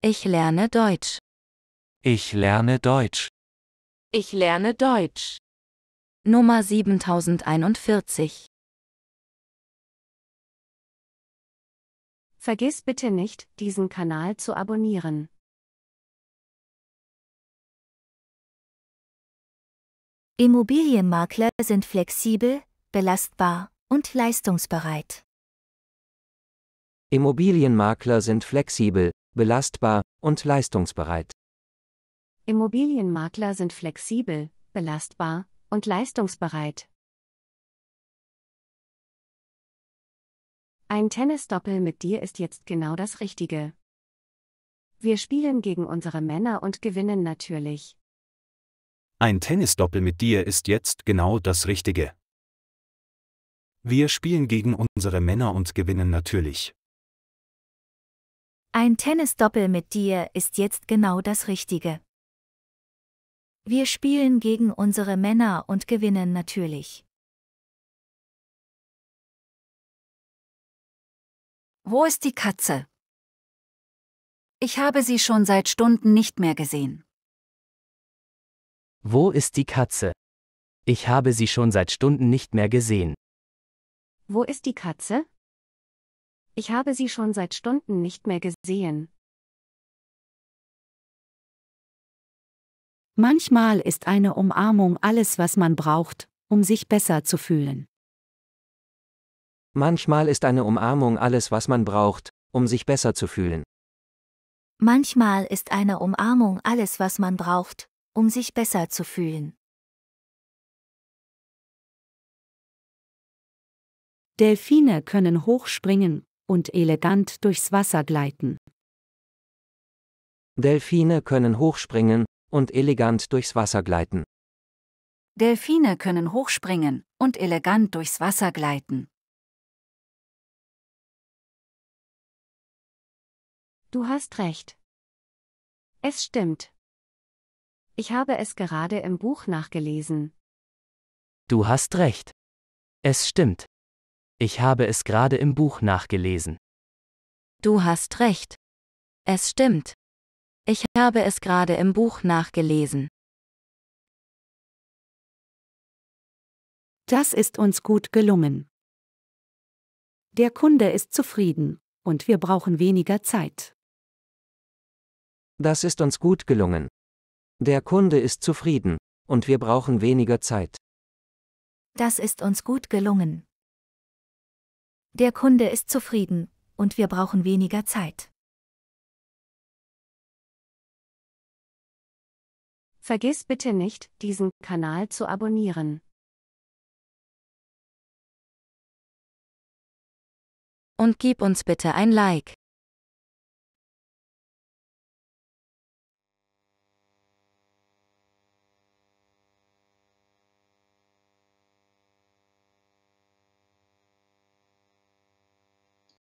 Ich lerne Deutsch. Ich lerne Deutsch. Ich lerne Deutsch. Nummer 7041. Vergiss bitte nicht, diesen Kanal zu abonnieren. Immobilienmakler sind flexibel, belastbar und leistungsbereit. Immobilienmakler sind flexibel, belastbar und leistungsbereit. Immobilienmakler sind flexibel, belastbar und leistungsbereit. Ein Tennisdoppel mit dir ist jetzt genau das Richtige. Wir spielen gegen unsere Männer und gewinnen natürlich. Ein Tennisdoppel mit dir ist jetzt genau das Richtige. Wir spielen gegen unsere Männer und gewinnen natürlich. Ein Tennisdoppel mit dir ist jetzt genau das Richtige. Wir spielen gegen unsere Männer und gewinnen natürlich. Wo ist die Katze? Ich habe sie schon seit Stunden nicht mehr gesehen. Wo ist die Katze? Ich habe sie schon seit Stunden nicht mehr gesehen. Wo ist die Katze? Ich habe sie schon seit Stunden nicht mehr gesehen. Manchmal ist eine Umarmung alles, was man braucht, um sich besser zu fühlen. Manchmal ist eine Umarmung alles, was man braucht, um sich besser zu fühlen. Manchmal ist eine Umarmung alles, was man braucht, um sich besser zu fühlen. Delfine können hochspringen und elegant durchs Wasser gleiten. Delfine können hochspringen und elegant durchs Wasser gleiten. Delfine können hochspringen und elegant durchs Wasser gleiten. Du hast recht. Es stimmt. Ich habe es gerade im Buch nachgelesen. Du hast recht. Es stimmt. Ich habe es gerade im Buch nachgelesen. Du hast recht. Es stimmt. Ich habe es gerade im Buch nachgelesen. Das ist uns gut gelungen. Der Kunde ist zufrieden, und wir brauchen weniger Zeit. Das ist uns gut gelungen. Der Kunde ist zufrieden, und wir brauchen weniger Zeit. Das ist uns gut gelungen. Der Kunde ist zufrieden, und wir brauchen weniger Zeit. Vergiss bitte nicht, diesen Kanal zu abonnieren. Und gib uns bitte ein Like.